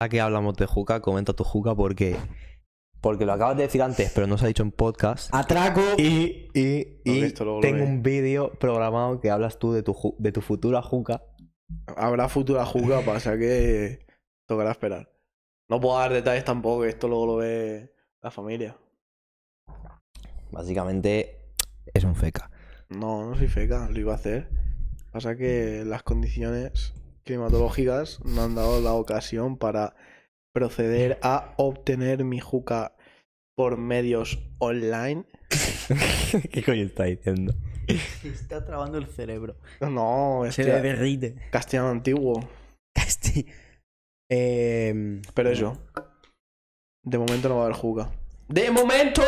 Aquí hablamos de Juca, comenta tu Juca porque. Porque lo acabas de decir antes, pero no se ha dicho en podcast. Atraco. Y, y, tengo un vídeo programado que hablas tú de tu, de tu futura Juca. Habrá futura Juca, pasa que tocará esperar. No puedo dar detalles tampoco, esto luego lo ve la familia. Básicamente es un feca. No, no soy feca, lo iba a hacer. Pasa que las condiciones climatológicas me han dado la ocasión para proceder a obtener mi juca por medios online. ¿Qué coño está diciendo? Se está trabando el cerebro. No, es Se le derrite. Castellano antiguo. Em, Pero eso. De momento no va a haber juca. ¡De momento!